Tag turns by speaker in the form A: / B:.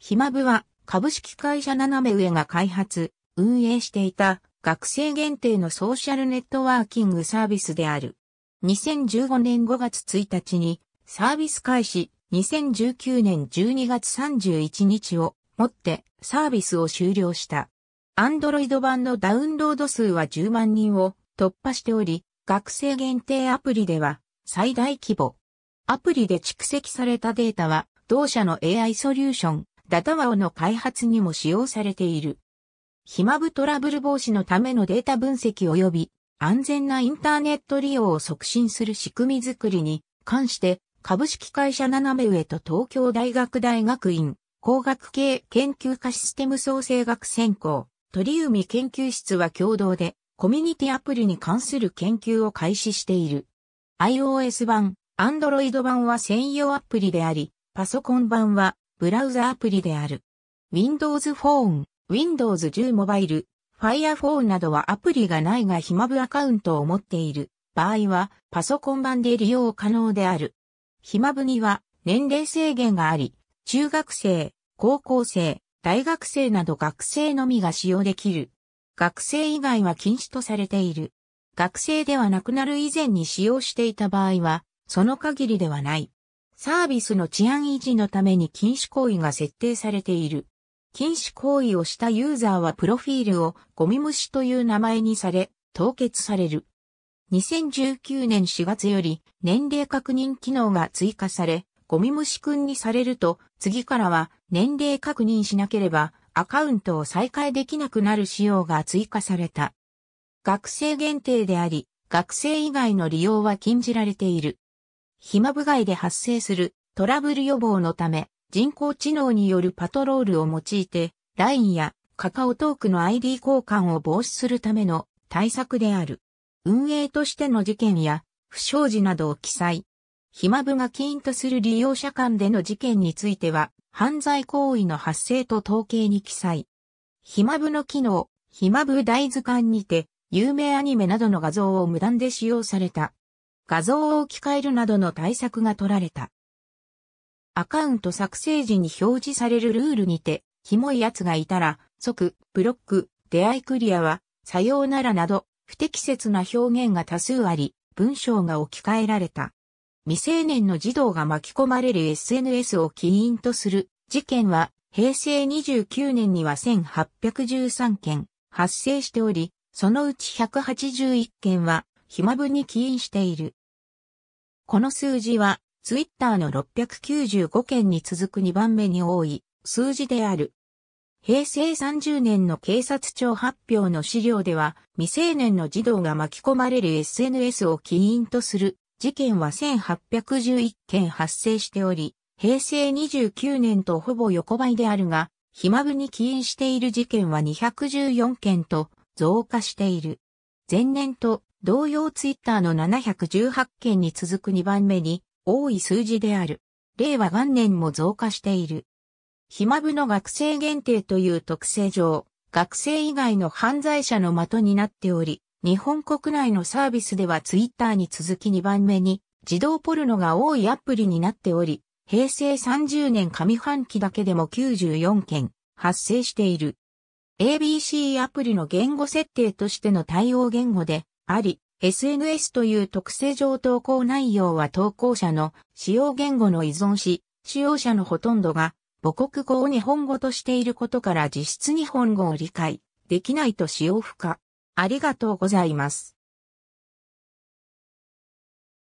A: ひまぶは株式会社斜め上が開発、運営していた学生限定のソーシャルネットワーキングサービスである。2015年5月1日にサービス開始2019年12月31日をもってサービスを終了した。アンドロイド版のダウンロード数は10万人を突破しており、学生限定アプリでは最大規模。アプリで蓄積されたデータは同社の AI ソリューションダタワオの開発にも使用されている。ひまぶトラブル防止のためのデータ分析及び安全なインターネット利用を促進する仕組みづくりに関して株式会社斜め上と東京大学大学院工学系研究科システム創生学専攻鳥海研究室は共同でコミュニティアプリに関する研究を開始している。iOS 版、Android 版は専用アプリであり、パソコン版はブラウザアプリである。Windows Phone、Windows 10 Mobile、Firephone などはアプリがないがひまぶアカウントを持っている場合はパソコン版で利用可能である。ひまぶには年齢制限があり、中学生、高校生、大学生など学生のみが使用できる。学生以外は禁止とされている。学生ではなくなる以前に使用していた場合は、その限りではない。サービスの治安維持のために禁止行為が設定されている。禁止行為をしたユーザーはプロフィールをゴミ虫という名前にされ、凍結される。2019年4月より年齢確認機能が追加され、ゴミ虫君にされると、次からは年齢確認しなければアカウントを再開できなくなる仕様が追加された。学生限定であり、学生以外の利用は禁じられている。暇部外で発生するトラブル予防のため、人工知能によるパトロールを用いて、LINE やカカオトークの ID 交換を防止するための対策である。運営としての事件や不祥事などを記載。暇部が起因とする利用者間での事件については、犯罪行為の発生と統計に記載。暇部の機能、暇部大図鑑にて、有名アニメなどの画像を無断で使用された画像を置き換えるなどの対策が取られた。アカウント作成時に表示されるルールにて、キモい奴がいたら、即、ブロック、出会いクリアは、さようならなど、不適切な表現が多数あり、文章が置き換えられた。未成年の児童が巻き込まれる SNS を起因とする事件は、平成29年には1813件発生しており、そのうち181件は、ひまぶに起因している。この数字は、ツイッターの695件に続く2番目に多い数字である。平成30年の警察庁発表の資料では、未成年の児童が巻き込まれる SNS を起因とする事件は1811件発生しており、平成29年とほぼ横ばいであるが、ひまぶに起因している事件は214件と増加している。前年と同様ツイッターの718件に続く2番目に多い数字である。令和元年も増加している。暇部の学生限定という特性上、学生以外の犯罪者の的になっており、日本国内のサービスではツイッターに続き2番目に自動ポルノが多いアプリになっており、平成30年上半期だけでも94件発生している。ABC アプリの言語設定としての対応言語で、あり、SNS という特性上投稿内容は投稿者の使用言語の依存し、使用者のほとんどが母国語を日本語としていることから実質日本語を理解できないと使用不可。ありがとうございます。